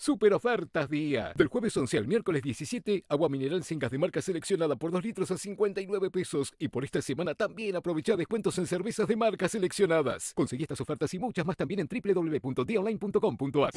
Super ofertas día. Del jueves 11 al miércoles 17, agua mineral sin gas de marca seleccionada por 2 litros a 59 pesos. Y por esta semana también aprovecha descuentos en cervezas de marca seleccionadas. Conseguí estas ofertas y muchas más también en www.dionline.com.ar.